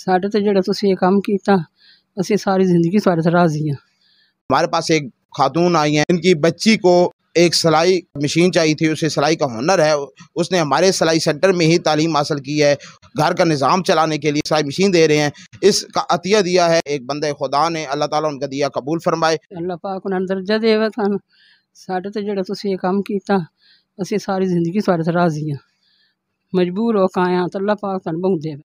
साढ़े तो जो ये काम किया ਕੀਤਾ ਅਸੀਂ ਸਾਰੀ ਜ਼ਿੰਦਗੀ ਤੁਹਾਡੇ ਤੇ हमारे पास एक खातून आई हैं इनकी बच्ची को एक सिलाई मशीन चाहिए थी उसे सिलाई का हुनर है उसने हमारे सिलाई सेंटर में ही तालीम हासिल की है घर का निज़ाम चलाने के लिए सिलाई मशीन दे रहे हैं इसका अतिया दिया है एक बंदे खुदा ने अल्लाह ताला उनका दिया कबूल फरमाए अल्लाह पाक उन्होंने दर्जा देवे साढ़े तो जो ये काम किया असि सारी जिंदगी थोड़े से राजी हाँ मजबूर हो आए तो अल्लाह पाक थानू बहुत देवे